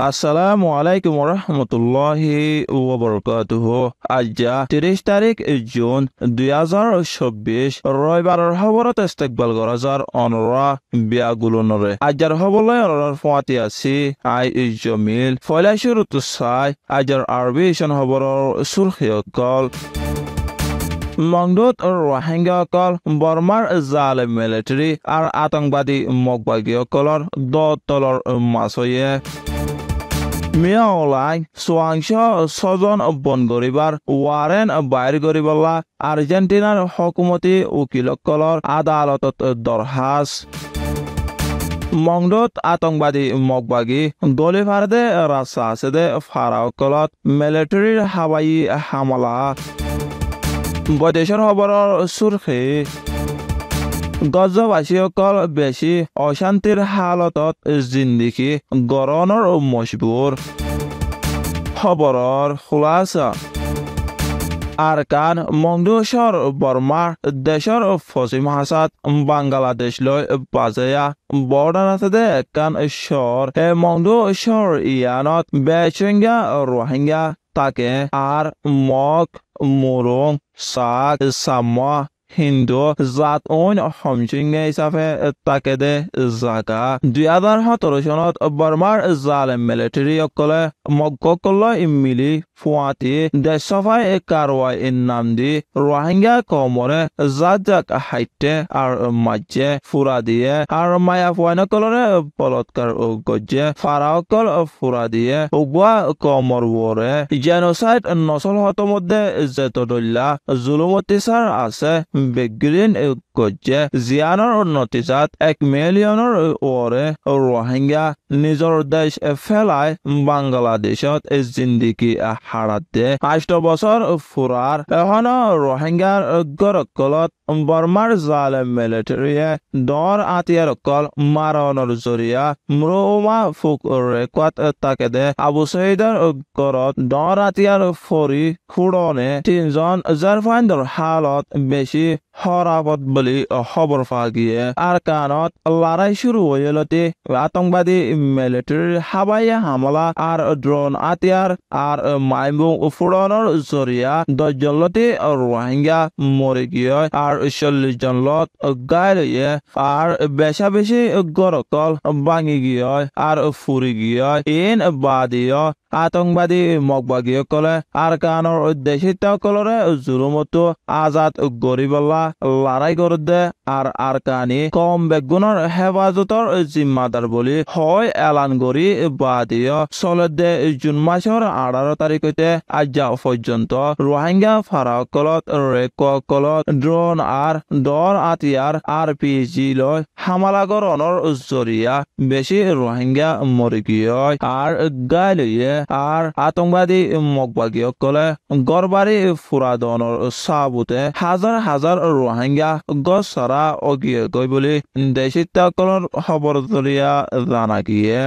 আসসালামু আলাইকুম রহমতুল্লাহি ওবরকাতুহ আজ্জা তিরিশ তারিখ জুন দুই হাজার চব্বিশ রবিবাৰৰ খবৰত ইস্তেকবাল কৰা যাৰ অনুৰা বিয়াগুলনৰে আজ্জাৰ খবলৈ অনুৰাৰ ফুৱাতি আছে আই জমিল ফলাইশুৰ তুচাই আজ্জাৰ আৰবি ইচন খবৰৰ চুৰশীসকল মংডুত রোহিঙ্গাসকল বর্মাৰ জালে মিলিটাৰী আৰু আতংকবাদী মগবাগীসকলৰ দলৰ মাছয়ে মিয়াওলাই চোৱাংশ ছজন অভ্যন কৰিবাৰ ৱাৰেন বাইৰ কৰিবলা আৰ্জেণ্টিনাৰ সকুমতী উকিলসকলৰ আদালতত দৰখাস্ত মংডত আতংকবাদী মগবাগী গলি ফাৰদে ৰাস্তা আছে দে ফাৰাসকলত মিলিটেৰীৰ হাবাই হামলা বৈদেশৰ খবৰৰ চুৰখী গজবাসীসকল বেছি অশান্তিৰ হালতত জিন্দিগী গৰণৰ মজবুৰ খবৰৰ খোলাচা আৰকান মংগেশ্বৰ বৰ্মাৰ দেশৰ পশ্চিম হাছাত বাংলাদেশলৈ বাজেয়া বৰ্ডানাথে একান ঈশ্বৰ হে মংগেশ্বৰ ইয়ানত বেচিংগা ৰোহিংগা তাকে আৰ মগ মুৰুং চাক চামা হিন্দু জাত অইন সমিচিং হিচাপে তাকে দে জাগা দুই হাজাৰ সোতৰ চনত বৰ্মাৰ জাল মিলিটেৰীসকলে মগ্গকলৈ মিলি Fuati da safai e karwa in e namdi Rohingya komore zajak haitte ar majje fura দিয়ে আর মায়া ফুয়ানা কলরে বলৎকার গজ্জে ফারাকল ফুরা দিয়ে উগুয়া কমর ওরে জেনোসাইড নসল হত মধ্যে জেতদল্লা জুলুম অত্যাচার আছে বেগ্রিন কৰিছে জিয়ানৰ নতিজাত এক মিলিয়নৰ ওপৰে ৰোহিংগা নিজৰ দেশ ফেলাই বাংলাদেশত জিন্দিগী হাৰাতে আঠ বছৰ ফুৰাৰ এখন ৰোহিংগাৰ গৰকলত বৰ্মাৰ জাল মিলিটাৰীয়ে দৰ আতিয়াৰকল মাৰণৰ জৰিয়া মৰুমা ফুক ৰেকত তাকে দে আবু চৈদৰ গৰত দৰ আতিয়াৰ ফৰি খুৰণে তিনিজন জাৰফাইণ্ডৰ হালত বেছি হরাবত বলে খবর পাওয়া গিয়ে আর কারণ লড়াই শুরু হয়ে হইলতে আতঙ্কবাদী মিলিটারির হাবাই হামলা আর ড্রোন আতিয়ার আর মাইবুং ফুড়ানোর জরিয়া দশ জন লতে রোহিঙ্গা মরে গিয়ে আর চল্লিশ জন লত গায়ে লইয়ে আর বেশা বেশি গরকল ভাঙি গিয়ে আর ফুরি গিয়ে এন বাদিয়ে আতংবাদী মগবাগীসকলে আৰকানৰ উদ্দেশ্যিতসকলৰে জুৰুমতো আজাদ গৰিবল্লা লাৰাই কৰোঁতে আৰু আৰকানি কম বেগুণৰ হেফাজতৰ জিম্মাদাৰ বুলি হয় এলান কৰি বাদীয় চলদে জুন মাছৰ আঠাৰ তাৰিখতে আজ্যা পৰ্যন্ত ৰোহিংগা ফাৰাসকলত ৰেকসকলত ড্ৰোন আৰু দৰ আতিয়াৰ আৰ পি জি লৈ হামালাকৰণৰ জৰিয়া বেছি ৰোহিংগা মৰি গিয়ে আৰু গাইলৈয়ে আৰ আতঙ্কবাদী মগবাদী সকলে গড়বাড়ি ফুৰাদনৰ চাহাবতে হাজাৰ হাজাৰ ৰোহিংগা গছ চৰা অগিয়ে গৈ বুলি জৰিয়া জানা গিয়ে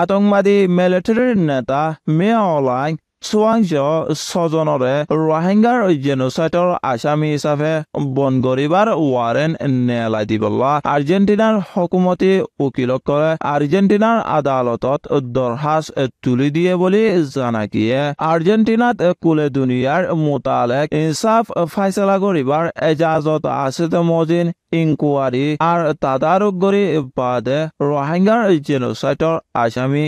আতংবাদী মিলিটেৰীৰ নেতা মিয়া অলাই চুৱাংশ ছজনৰে ৰোহিংগাৰ জেনোচাইটৰ আছামী হিচাপে কৰিবাৰ ৱাৰেন নেলাই দিবলা আৰ্জেণ্টিনাৰ হকুমতি কৰে আৰ্জেণ্টিনাৰ আদালতত দৰখাস্ত তুলি দিয়ে বুলি জানাকিয়ে আৰ্জেণ্টিনাত কুলে দুনিয়াৰ মোতালেক ইনচাফ ফাইচলা কৰিবাৰ এজাজত আছে মজিন ইনকোয়ারি আর তদারক করে বাদে রোহিঙ্গার জেনোসাইটৰ আসামি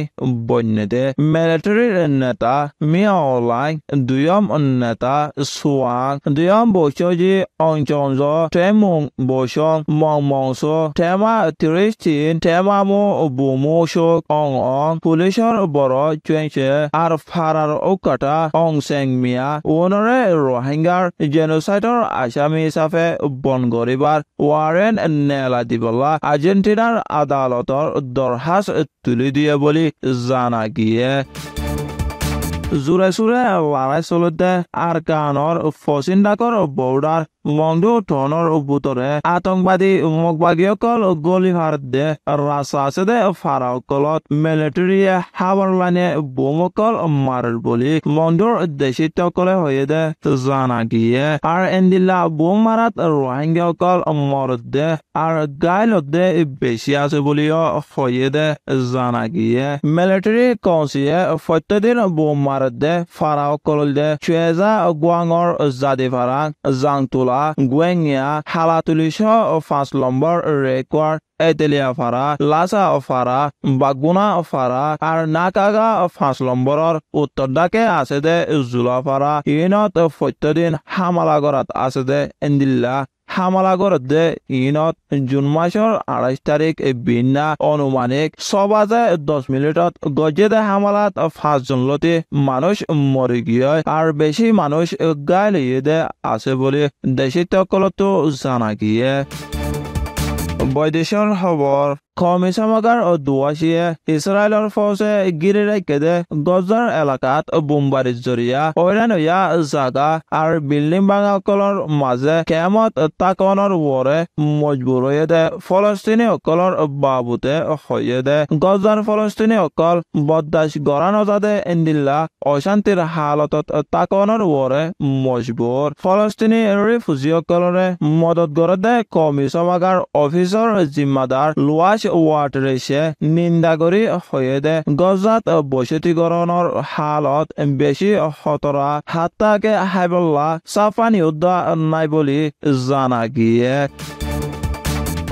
বন্যতে মিলিটাৰীৰ নেতা মিয়াওলাই দুয়ম নেতা সোয়াং দুয়ম বৈশজি অঞ্চঞ্জ টেমং বৈশং মংমংস টেমা ত্ৰিশ চীন টেমামো বুমৌসক অং অং পুলিচৰ বৰ চেংচে আৰু ফাৰাৰ ঔকাটা অং চেং মিয়া ওনৰে ৰোহিংগাৰ জেনোচাইটৰ আসামি হিচাপে বন কৰিবাৰ ওয়ারেন নেলা দিবলা আৰ্জেণ্টিনাৰ আদালতৰ দৰখাস্ত তুলি দিয়ে বুলি জানা গিয়ে জোরে চোৰে লাৰাই চলোতে আৰ কাণৰ ফচিন ডাকৰ বৰ্ডাৰ বন্ধু ধনৰ বুটৰে আতংকবাদী মগবাগীসকল গলিহাৰ দে ৰাস্তা আছে দে ফাৰাসকলত মিলিটাৰীয়ে সাৱৰলানে বোমকল মাৰৰ বুলি বন্ধুৰ দেশীসকলে হৈয়ে দে জানা গিয়ে আৰু এন্দিলা বোম মাৰাত ৰোহিংগীসকল মৰত দে আৰু গাইলত দে বেছি আছে বুলিও হৈয়ে দে জানা গিয়ে মিলিটাৰী কৌচিয়ে সত্যদিন বোম маратде фаро кӯрилди чуэза гуангор задифара зангтула гуэния ҳалатулишо фасломбор рекорд এতেলিয়া ফারা লাসা ফারা বাগুনা ফারা আর নাকাগা ফাঁস নম্বরের উত্তর ডাকে আছে দে জুলা ফারা ইনত প্রত্যেকদিন হামালা করাত আছে দে এন্দিল্লা দে ইনত জুন মাসের আড়াইশ তারিখ বিনা অনুমানিক বাজে দশ মিনিটত গজেদা হামালাত পাঁচজন লতি মানুষ মরি গিয়ে আর বেশি মানুষ দে আছে বলে দেশি জানা গিয়ে বৈদেশৰ খবৰ খমিছা মাগার ও দুয়াশিয়ে ইসরায়েলৰ ফৌজে গিৰি ৰাইকেদে গজাৰ এলেকাত বোমবাৰীৰ জৰিয়া ঐৰাণ হৈয়া জাগা আৰু বিল্ডিং বাঙাসকলৰ মাজে কেমত তাকনৰ ওৰে মজবুৰ হৈয়ে দে ফলস্তিনীসকলৰ বাবুতে হৈয়ে দে গজাৰ ফলস্তিনীসকল বদাস গৰা নজাদে নিল্লা অশান্তিৰ হালতত তাকনৰ ওৰে মজবুৰ ফলস্তিনী ৰিফিউজিসকলৰে মদত গৰদে কমিছমাগাৰ অফিচৰ জিম্মাদাৰ লোৱা ওয়াটারেশে নিন্দা হালত বেশি খতরা নাই বলে জানা গিয়ে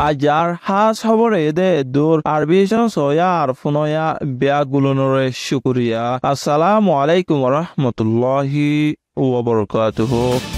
আজার হাস হবরে দে দূর আর বেয়া গুলনরে শুকুরিয়া আসসালামু